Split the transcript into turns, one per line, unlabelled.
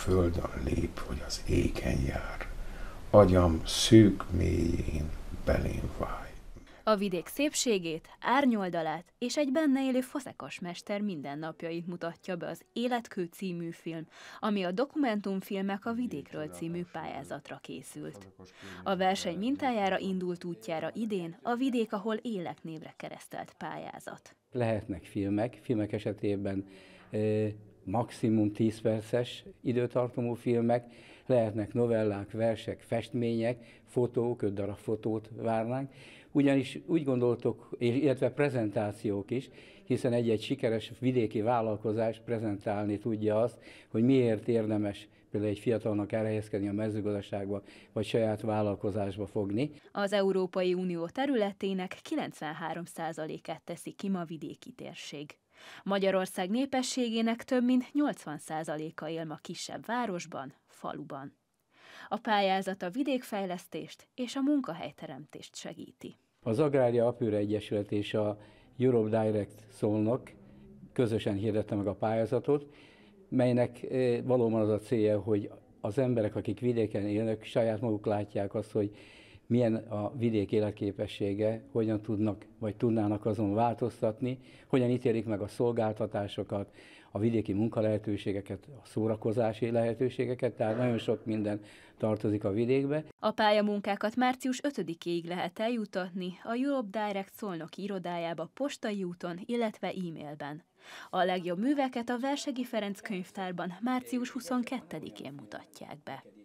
földön lép, hogy az éken jár. Agyam szűk mélyén belém válj.
A vidék szépségét, árnyoldalát és egy benne élő faszekas mester mindennapjait mutatja be az Életkő című film, ami a dokumentumfilmek a vidékről című pályázatra készült. A verseny mintájára indult útjára idén a vidék, ahol élek névre keresztelt pályázat.
Lehetnek filmek, filmek esetében maximum 10 perces időtartamú filmek, lehetnek novellák, versek, festmények, fotók, öt darab fotót várnánk, ugyanis úgy gondoltok, illetve prezentációk is, hiszen egy-egy sikeres vidéki vállalkozás prezentálni tudja azt, hogy miért érdemes például egy fiatalnak elhelyezkedni a mezőgazdaságba, vagy saját vállalkozásba fogni.
Az Európai Unió területének 93%-át teszi ki ma vidéki térség. Magyarország népességének több mint 80%-a él ma kisebb városban, faluban. A pályázat a vidékfejlesztést és a munkahelyteremtést segíti.
Az Agrária Apőre Egyesület és a Europe Direct szólnak, közösen hirdette meg a pályázatot, melynek eh, valóban az a célja, hogy az emberek, akik vidéken élnek, saját maguk látják azt, hogy milyen a vidék életképessége, hogyan tudnak vagy tudnának azon változtatni, hogyan ítélik meg a szolgáltatásokat, a vidéki munkalehetőségeket, a szórakozási lehetőségeket, tehát nagyon sok minden tartozik a vidékbe.
A pályamunkákat március 5-ig lehet eljutatni a Europe Direct Szolnok irodájába postai úton, illetve e-mailben. A legjobb műveket a Versegi Ferenc könyvtárban március 22-én mutatják be.